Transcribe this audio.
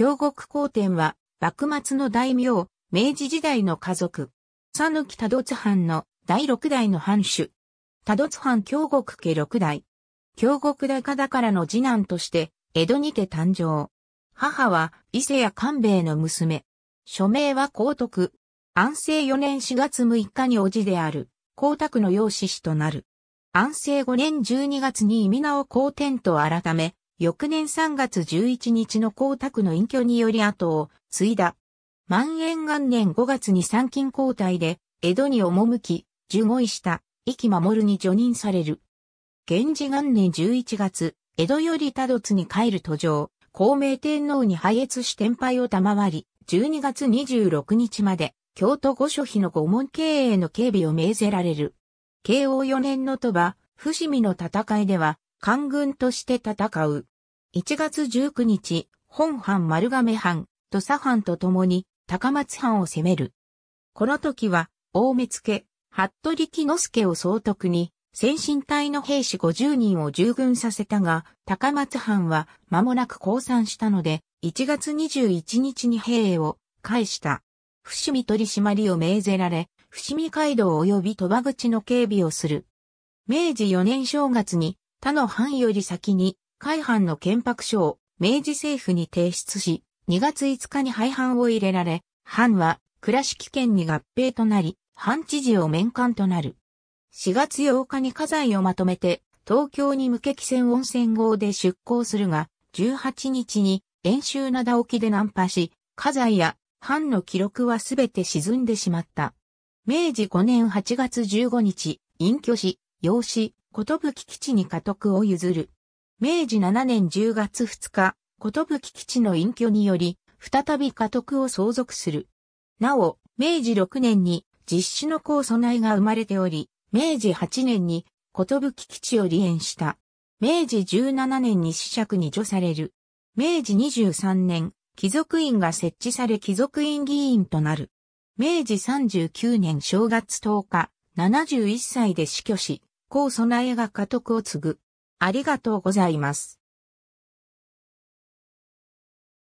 京極光天は、幕末の大名、明治時代の家族。佐抜多度津藩の第六代の藩主。多度津藩京極家六代。京極高田からの次男として、江戸にて誕生。母は伊勢や官兵衛の娘。署名は皇徳。安政4年4月6日に叔父である、皇沢の養子氏となる。安政5年12月に意味名を光天と改め、翌年3月11日の江沢の隠居により後を継いだ。万延元年5月に参勤交代で、江戸に赴き、受護医した、意気守に除任される。源氏元年11月、江戸より多度津に帰る途上、孔明天皇に拝謁し天敗を賜り、12月26日まで、京都御所費の御門経営の警備を命ぜられる。慶応4年の鳥羽、伏見の戦いでは、官軍として戦う。1月19日、本藩丸亀藩、土佐藩と共に高松藩を攻める。この時は、大目付、服部木之助を総督に、先進隊の兵士50人を従軍させたが、高松藩は間もなく降参したので、1月21日に兵を返した。伏見取締りを命ぜられ、伏見街道及び鳥羽口の警備をする。明治4年正月に他の藩より先に海藩の憲白書を明治政府に提出し、2月5日に廃藩を入れられ、藩は倉敷県に合併となり、藩知事を免官となる。4月8日に家財をまとめて、東京に向け汽船温泉号で出港するが、18日に遠州灘沖で難破し、家財や藩の記録はすべて沈んでしまった。明治5年8月15日、隠居し、養子、ことぶき基地に家督を譲る。明治7年10月2日、ことぶき基地の隠居により、再び家督を相続する。なお、明治6年に実施の高備えが生まれており、明治8年にことぶき基地を離縁した。明治17年に死釈に除される。明治23年、貴族院が設置され貴族院議員となる。明治39年正月10日、71歳で死去し、高備えが家督を継ぐ。ありがとうございます。